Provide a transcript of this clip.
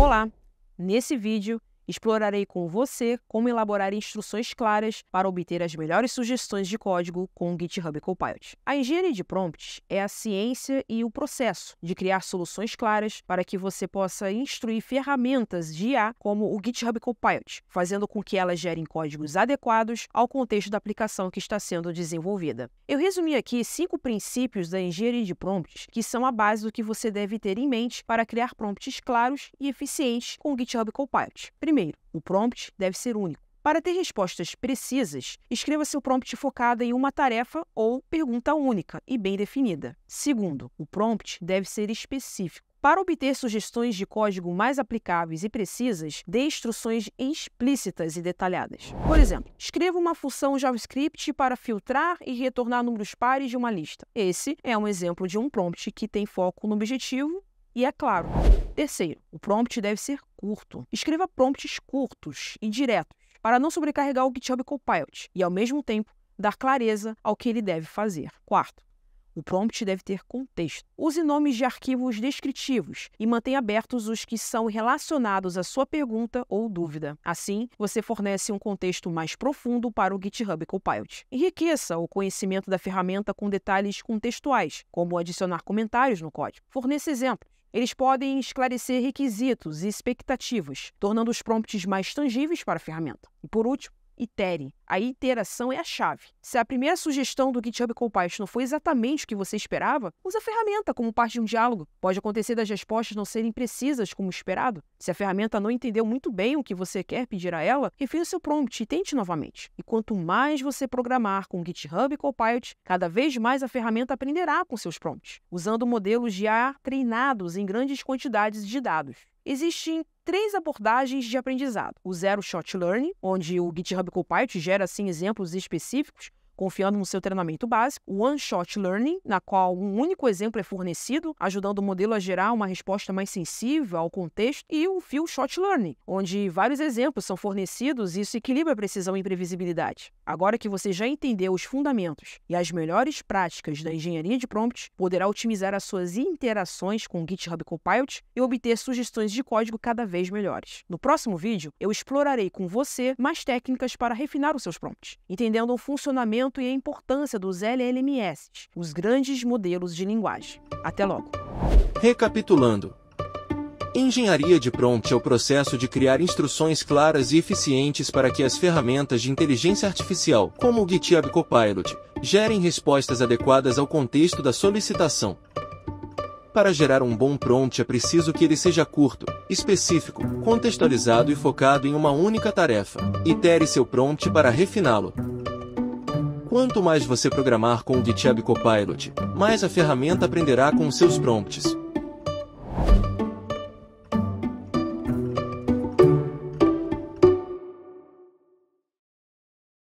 Olá! Nesse vídeo Explorarei com você como elaborar instruções claras para obter as melhores sugestões de código com o GitHub Copilot. A engenharia de prompts é a ciência e o processo de criar soluções claras para que você possa instruir ferramentas de IA como o GitHub Copilot, fazendo com que elas gerem códigos adequados ao contexto da aplicação que está sendo desenvolvida. Eu resumi aqui cinco princípios da engenharia de prompts que são a base do que você deve ter em mente para criar prompts claros e eficientes com o GitHub Copilot. Primeiro, Primeiro, o prompt deve ser único. Para ter respostas precisas, escreva seu prompt focado em uma tarefa ou pergunta única e bem definida. Segundo, o prompt deve ser específico. Para obter sugestões de código mais aplicáveis e precisas, dê instruções explícitas e detalhadas. Por exemplo, escreva uma função JavaScript para filtrar e retornar números pares de uma lista. Esse é um exemplo de um prompt que tem foco no objetivo e é claro. Terceiro, o prompt deve ser curto, escreva prompts curtos e diretos para não sobrecarregar o GitHub Copilot e, ao mesmo tempo, dar clareza ao que ele deve fazer. Quarto, o prompt deve ter contexto. Use nomes de arquivos descritivos e mantenha abertos os que são relacionados à sua pergunta ou dúvida. Assim, você fornece um contexto mais profundo para o GitHub Copilot. Enriqueça o conhecimento da ferramenta com detalhes contextuais, como adicionar comentários no código. Forneça exemplos eles podem esclarecer requisitos e expectativas, tornando os prompts mais tangíveis para a ferramenta. E por último, itere. A iteração é a chave. Se a primeira sugestão do GitHub Copilot não foi exatamente o que você esperava, use a ferramenta como parte de um diálogo. Pode acontecer das respostas não serem precisas como esperado. Se a ferramenta não entendeu muito bem o que você quer pedir a ela, refira o seu prompt e tente novamente. E quanto mais você programar com o GitHub Copilot, cada vez mais a ferramenta aprenderá com seus prompts, usando modelos de IA treinados em grandes quantidades de dados. Existem três abordagens de aprendizado: o Zero Shot Learning, onde o GitHub Copilot gera assim exemplos específicos confiando no seu treinamento básico, o One-Shot Learning, na qual um único exemplo é fornecido, ajudando o modelo a gerar uma resposta mais sensível ao contexto, e o Few Shot Learning, onde vários exemplos são fornecidos e isso equilibra precisão e previsibilidade. Agora que você já entendeu os fundamentos e as melhores práticas da engenharia de prompts, poderá otimizar as suas interações com o GitHub Copilot e obter sugestões de código cada vez melhores. No próximo vídeo, eu explorarei com você mais técnicas para refinar os seus prompts, entendendo o funcionamento e a importância dos LLMS, os grandes modelos de linguagem. Até logo! Recapitulando. Engenharia de prompt é o processo de criar instruções claras e eficientes para que as ferramentas de inteligência artificial, como o GitHub Copilot, gerem respostas adequadas ao contexto da solicitação. Para gerar um bom prompt é preciso que ele seja curto, específico, contextualizado e focado em uma única tarefa. Itere seu prompt para refiná-lo. Quanto mais você programar com o GitHub Copilot, mais a ferramenta aprenderá com seus prompts,